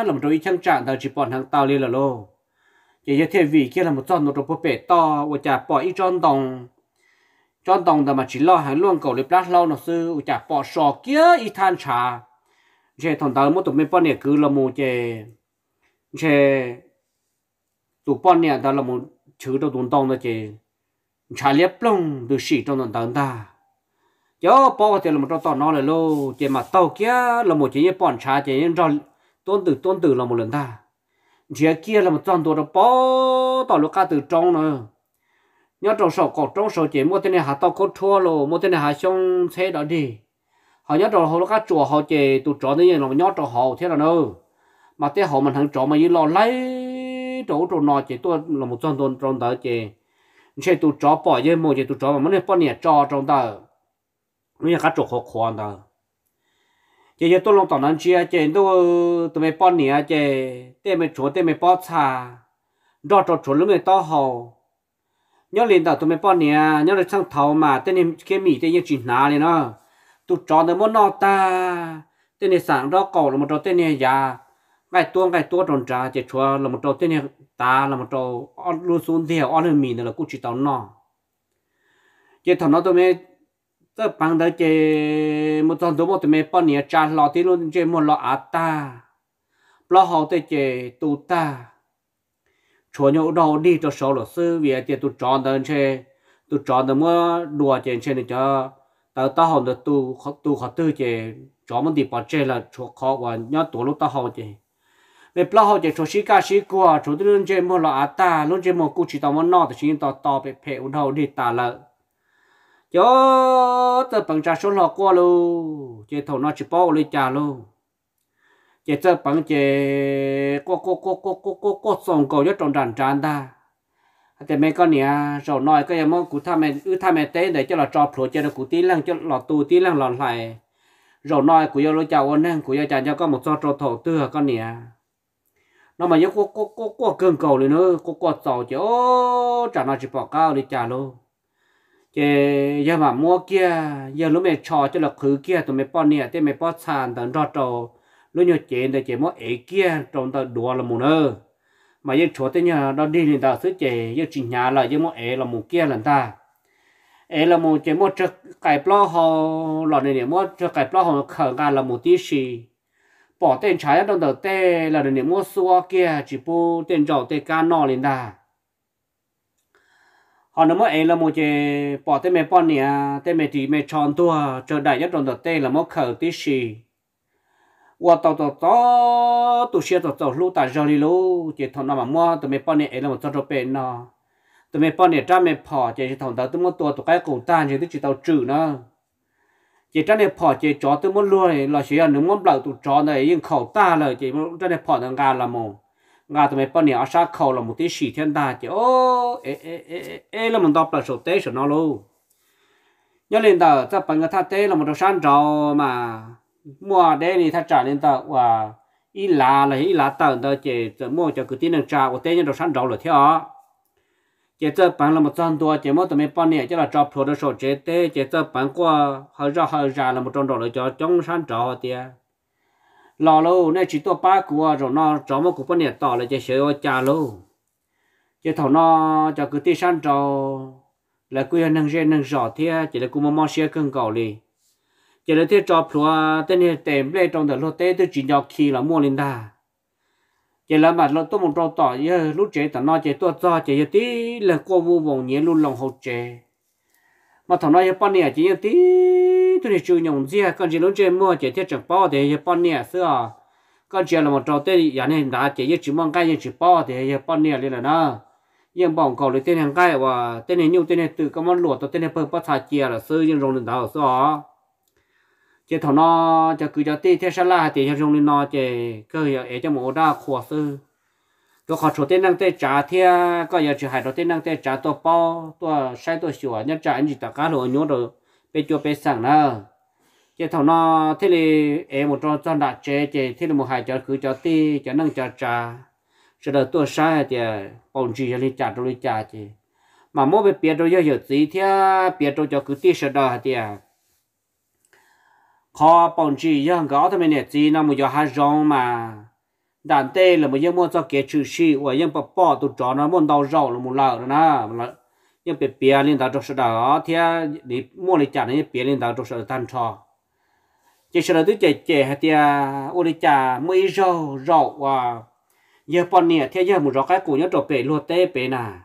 làm rồi chẳng trạng tao chỉ bọn thằng tao liền là lô giờ thế vì kia là một tròn nó rồi bê to và chả bỏ ít tròn đồng cho đồng đó mà chỉ lo hàng luôn cầu lấy plat lâu nó sư chả bỏ sò kia ít than trà chế thằng tao muốn tụi mình bọn này cứ là một chế chế tụi bọn này đó là một chữ đầu tụi đồng đó chế trà liếp lông từ xỉ trong thằng tao ta cho bỏ thì là một trong nó lại lô chế mà tàu kia là một chế bọn trà chế nhân rồi tôn tử tôn tử là một lần ta chế kia là một trong tụi nó bỏ tao lúc cá từ trong nữa nhớ trong sổ cổ trong sổ chỉ mua tên này hạ tao có thua lô mua tên này hạ xong xe đó đi họ nhớ trong họ các chùa họ chỉ tụ trọ thế này nhớ trong họ thế là đâu mà thế họ mình thằng trọ mà như lo lấy chỗ chỗ nọ chỉ tôi là một trong tôi trong tờ chỉ xe tụ trọ bỏ với mua chỉ tụ trọ mà mấy bao nhiêu trọ trong tờ mấy các chỗ họ khoan tờ chỉ giờ tôi lòng tỏ năng chia chỉ tôi tôi mấy bao nhiêu chỉ tên mấy chỗ tên mấy bao xa đó chỗ chỗ lúc này to hầu nhớ liền tao tụi mình bọn nè nhớ là sang thầu mà tên em kia mì tên em chuyển nà liền nó tụi tròn được món nọ ta tên em sáng đó cổ là một trò tên em già cái tuông cái tuông tròn trà chỉ chua là một trò tên em ta là một trò ăn luôn xuống theo ăn mì này là cũng chỉ tao nọ cái thằng nó tụi mình tớ bằng đó chỉ một thằng tụi mình tụi mình bọn nè trà lọ thì luôn chỉ một lọ à ta lọ hậu tê chỉ tụ ta chúa nhau đầu đi cho sáu luật sư về tiền tụ chọn đơn chế tụ chọn đơn mua đùa tiền chế này cho tao tao hòn được tụ tụ họ tư chế chọn mình đi bỏ là chúa khó quá nhớ tụ lúc tao học chế về bao học chế chúa sĩ ca sĩ qua chúa tư luôn chế mua là à ta luôn chế mua cụ chỉ tao muốn nọ thì chỉ tao tao bị bẹp u đầu đi tà lợ cho tao bằng trà số lọ qua luôn chế thầu nó chỉ bao lấy trà luôn chế cho bằng chế có có có có có có có sòng cầu cho tròn tràn tràn ta thì mấy con nhà rồi nói cái gì mà cụ tham mày ư tham mày tế để cho là trò phổ cho nó cụ tí lăng cho lò tù tí lăng lò lại rồi nói cụ yêu lối chào ôn năng cụ yêu chào cho con một trò trò thổ tư con nhà, nó mà nhớ quá quá quá có cơn cầu lên nữa quá quá sầu chứ ô chả nó chỉ bỏ cao đi trả luôn chế giờ mà mua kia giờ lúc mày trò cho là khử kia tụi mày bỏ nè tụi mày bỏ sàn tận trò trò lúc nhỏ chị để chị mất ấy kia trong ta đùa là một nơ mà giờ chỗ tới nhà nó đi lên ta xứ chị giờ chỉ nhà là giờ mất ấy là một kia lần ta ấy là một chị mất cho cái plo họ lọ này mất cho cái plo họ khởi ra là một tí gì bỏ tên trái trong đầu tê là để mua xua kia chỉ bu tên trầu tê cá nọ lên ta họ nói mới ấy là một chế bỏ tên mẹ bọn nè tên mẹ thì mẹ tròn tua chờ đại nhất trong đầu tê là mất khởi tí gì 我到到早都写到走路打绕里路，这头那么么都没半年，哎，那么早早变呢，都没半年咱们跑，这是头到这么多都该狗蛋，这都知道住呢。chị trái này phò chị chó tôi muốn luôn này là chỉ là nếu muốn lợn tụi chó này nhưng khẩu ta là chị muốn trái này phò thằng gà là mồ gà tụi mày bao nhiêu sa khẩu là một tí xì thiên ta chị ô ê ê ê ê là mình đọc là số tế số nó luôn nhớ lên tờ ta bằng cái thắt tế là một đồ sáng trò mà mua đây thì ta trả lên tàu và ít lá là ít lá tàu tàu chỉ chỉ mua cho cái tin được trả của tên nhân sẵn đầu rồi theo chỉ cho bạn là một trăm đô chỉ mua tầm mấy bao nhiêu chỉ là cho pro được số chế tế chỉ cho bạn qua hơi ra hơi ra là một trăm đô rồi cho chống sẵn trả thì lò lô này chỉ tôi ba của rồi nó cho một cục bao nhiêu tàu là chỉ sửa trả lô chỉ thầu nó cho cứ tin sẵn trả là cứ năng rèn năng rõ thì chỉ là cứ mua mua xe cưng cầu liền giờ là thế cho phùa tên này tèm lên trong đời lo tế tôi chỉ nhọc khi là mua lên đà giờ là mà lô tôi một trâu tỏ giờ lúc chế tao nói chế tôi cho chế giờ tí là cô vu vọng nhẹ luôn lòng hậu chế mà thằng nói giờ bọn nè chỉ giờ tí tôi này chịu nhộng gì còn chỉ lúc chế mua chế thiết chẳng bao để giờ bọn nè xưa còn chỉ là một trâu tế giờ này đã chế giờ chỉ mong cái giờ chỉ bao để giờ bọn nè lên là nó nhưng bọn cậu lấy tên hàng cái và tên này nhiều tên này từ cái món lụa tới tên này bơm bắp xà chia là sư nhưng rồng đừng đào xưa chỉ thằng nó cho cứ cho tê thế sao là thì cho dùng lên nó chỉ cơ giờ ấy cho mổ ra khổ sư tôi khó chỗ tên năng tê trả thì có giờ chỉ hại đó tên năng tê trả tôi bao tôi sai tôi sửa nhất trả anh chỉ tất cả rồi nhớ rồi bây giờ bây sáng nữa chỉ thằng nó thế là em một trong trong đại chế chỉ thế là một hai cho cứ cho tê cho năng cho trả cho đợt tôi sai thì bọn chị cho đi trả rồi đi trả chỉ mà mỗi bên biệt rồi giờ giờ gì thì biệt rồi cho cứ tê sửa đó thì à khó bọn chị giờ gõ thôi mình nè chị nó một giờ hai rong mà đàn tê là một giờ mua cho cái chữ xì và giờ bỏ bỏ tụ trò nó muốn đau rau là một lợ nữa nè giờ bị bia lên tàu trong số đó thì đi mua lấy chả này bia lên tàu trong số đó tan trò chỉ số đó tôi chạy chạy hay thì ô lấy chả mấy rau rau và giờ bọn nè thì giờ một rau cái củ nhớ trộn bể luộc tê bể nà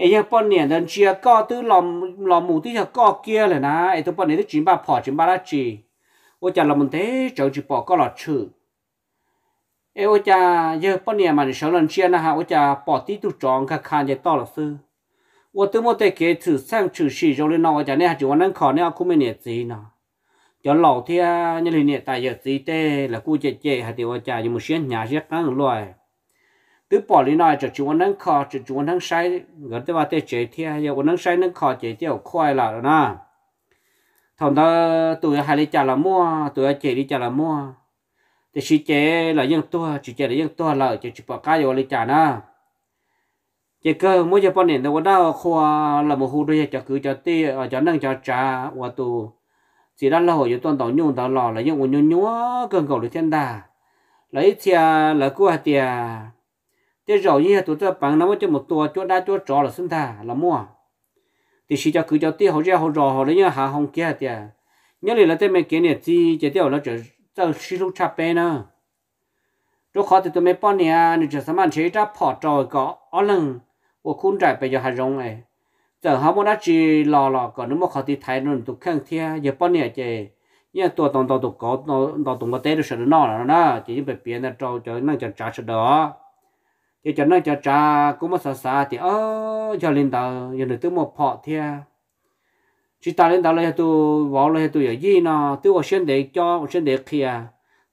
ấy giờ bọn nè đàn chia co tư lòng lòng mù tí giờ co kia rồi na, ấy tôi bọn nè tôi chỉ ba phò chỉ ba lá chỉ ô cha lòng mình thế cháu chỉ bỏ co lọt chữ ấy ô cha giờ bọn nè mà sợ lần chia na ha ô cha bỏ tí tu tròn cả khan giờ to là sư ô tôi mua tay kế thử sang thử xì rồi lên nó cha nè chỉ quan ăn khó nè không mới nè gì nè cho lão thì như hình nè tại giờ gì tê là cô cu chè chè hạt tiêu cha nhưng một xuyên nhà xuyên cắn loài tứ bỏ lý nói cho chúng quân năng khó cho chúng quân năng sai gần tới vào tới chế thì hay quân năng sai năng khó chế tiêu khoai là rồi na thằng đó tụi hai lý trả là mua tụi chế đi trả là mua thì chỉ chế là những tua chỉ chế là những tua là chỉ chỉ bỏ cái vô lý trả na chỉ cơ mỗi giờ bọn đâu có đâu khoa là một hồ đôi cho cứ cho ti ờ, cho năng cho trà và tụ chỉ đã lâu rồi toàn tàu nhung tàu lò là những quân nhung nhung cần cầu được thiên đà lấy tiền là cua tiền chứ rồi như là tụi ta bằng nó cho một tua chỗ đã chỗ trò là sinh thà là mua thì chỉ cho cứ cho tiêu họ ra họ rò họ lấy nhau hạ hồng kia thì à. nhớ là tên mấy cái này chỉ chỉ tiêu nó trở trở xí lúc chạp bên nữa chỗ khó thì tụi mình bọn nè nên chỉ sắm ăn chế ra bỏ trò có ở lưng của khung trại bây giờ hà rong này giờ họ muốn đã chỉ lò lò còn nếu mà họ đi thay nó tụt khăn thì giờ bọn nè chỉ nhớ tụi tòng tòng tụt có tòng tòng tụt có té được sợ nó là nó chỉ bị biến là trò chơi nó chả chả sợ đó thì cho nên cho cha cũng mất xa xa thì ơ cho lên tàu giờ được tới một họ thia chỉ ta lên tàu lấy tu vào lấy tu giờ gì nó tu ở xuyên để cho xuyên để kia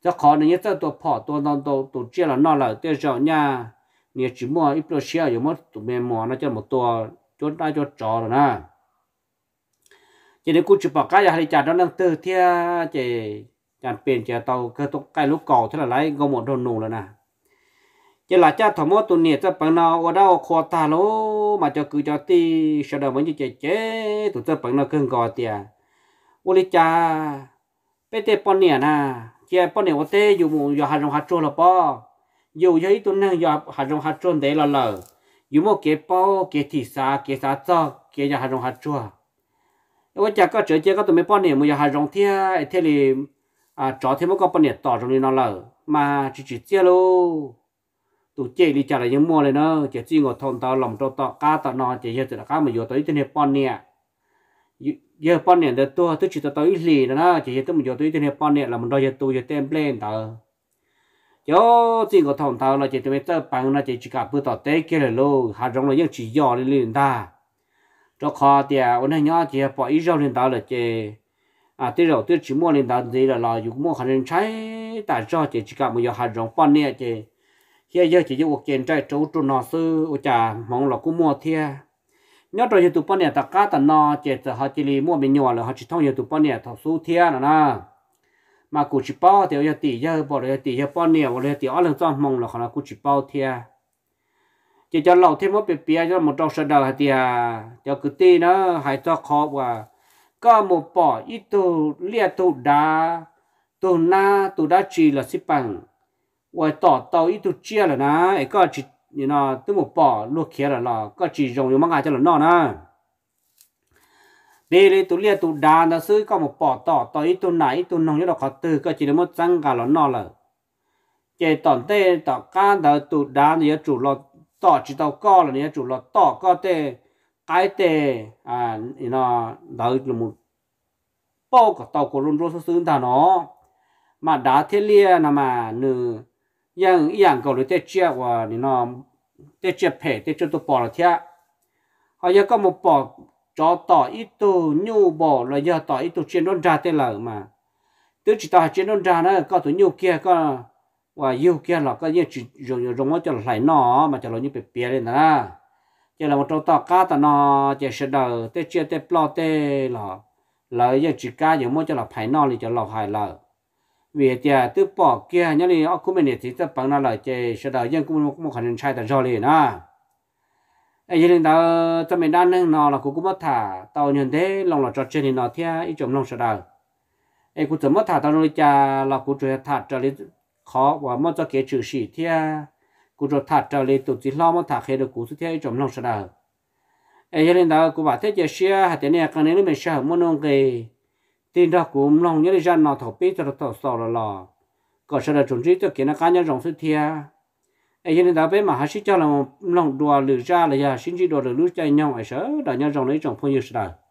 cho khó nên nhất là tu họ tu non tu tu chia là nó là tiêu rồi nha nhiều chỉ mua ít đồ xe rồi mất tụi mình mua nó cho một tua chốt ai chốt trò rồi nè chỉ đến cú chụp bảo cái gì hay nó đó đang tư thia chỉ chẳng tiền chả tàu cái tục cái lúc cầu thế là lấy gom một đồ nổ rồi nè chỉ là cha thầm mốt tuần này cho bằng nào ở đâu khó ta lố mà cho cứ cho ti sau đó vẫn như chết chết tụi cho bằng nào cơn gò tiệt ô lý cha bé tê bọn nè na cha bọn nè ô tê dù mù dù hạt rồng hạt trôn là bò dù cho ít tuần này dù hạt rồng hạt trôn để là lờ dù mô kế bò kế thị xã kế xã cho kế nhà hạt rồng hạt trôn ô cha có trở chơi có tụi mấy bọn nè mù dù hạt rồng thia thế thì à trò thêm một con bọn nè tỏ trong này nó lờ mà chỉ chỉ chơi luôn tụ chơi đi chả lại những mua này nó chỉ chỉ ngồi thôn tao lòng cho tao cá tao nó chỉ giờ tụi cá mà vừa tới trên hệ pon nè giờ pon nè được tôi tôi chỉ tao tới lì nó chỉ giờ tôi mà vừa tới trên hệ pon nè là mình đòi giờ tôi giờ tem lên tao yo chỉ ngồi thôn tao là chỉ tụi mình tới bằng là chỉ chỉ cả bữa tao té kia là luôn hà rong là những chỉ giò lên lên ta cho khó thì ôn này nhá chỉ bỏ ít rau lên tao là chỉ à tới rồi tới chỉ mua lên tao gì là là dùng mua hàng năng trái tại cho chỉ chỉ cả một giờ hà rong pon nè chỉ khi giờ chỉ yêu kiện trai trâu trâu nọ sư u chả mong là cũng mua thia nhớ rồi tụi bọn này ta cá ta nọ chết họ chỉ li mua mình nhỏ là họ chỉ thông giờ tụi bọn này thọ su thia nữa na mà cụ chỉ bao thì giờ tỷ giờ bỏ rồi tỷ giờ bọn này bỏ rồi tỷ ở lần sau mong là họ là cụ chỉ bao thia chỉ cho lâu thêm một bề bề cho một trâu sơ đầu hạt tiền, cho cứ tì nó hãy cho khó quá có một bỏ ít tu liệt tu đá tu na tu đá chỉ là xíp bằng ngoài tỏ tàu ít tụ chia là nè ấy có chỉ như nó tôi một bỏ luộc kia là nó có chỉ dùng nhiều măng ai cho là nó nè bê lên tụ lia tụ đà là xứ có một bỏ tỏ tàu ít tụ nãy tụ nông như đó khó từ có chỉ một răng cả là nó là chạy tòn tê tỏ can tàu tụ đà này chủ lọ tỏ chỉ tàu co là này chủ lọ tỏ co tê cái tê à như nó đó là một bao cả tàu của luôn luôn xứ ta nó mà đá thế lia là mà nửa yang yang cầu lưỡi tết chia và nên nó tết chia phải tết chia tụ bỏ là thia họ giờ có một bỏ cho tỏ ít tụ nhu bỏ là giờ tỏ ít tụ chuyện đôn ra tê lở mà tứ chỉ tỏ chuyện đôn ra nó có tụ nhu kia có và yêu kia là có những như chỉ dùng dùng cho lại nó mà cho nó như bị bia lên đó chỉ là một chỗ tỏ cá tao nó chỉ sẽ đờ tê chia tê plo tê là lợi giờ chỉ cá những mỗi cho là phải nó thì cho là phải lợi vì giờ từ bỏ kia nhớ đi ông cũng mình thì tới bằng nó lại chơi sau đó dân cũng một khả năng sai tại do liền à ấy giờ đó cho mình đang nâng nó là cũng cũng mất thả tàu nhận thế lòng là trò chơi thì nó theo ý chồng lòng sau đó ấy cũng chấm mất thả tàu nuôi cha là cũng chơi thả trở lên khó và mất cho kế trừ sĩ theo cũng cho thả trở lên tổ chức lo mất thả khi được cũng theo ý chồng lòng sau đó ấy giờ đó cũng bảo thế giới xia hạt tiền này càng nên mình sợ muốn nông cái tin ra cũng lòng nhớ dân nào thọ bít cho thọ sò là lò có sợ là chuẩn trí cho kiến là cá nhân rộng xuất thia ai cho nên đã biết mà hãy cho là lòng đùa lừa ra là giờ xin chỉ đùa được lứa chơi nhau ai sợ đã nhân rộng lấy rộng phong như sợ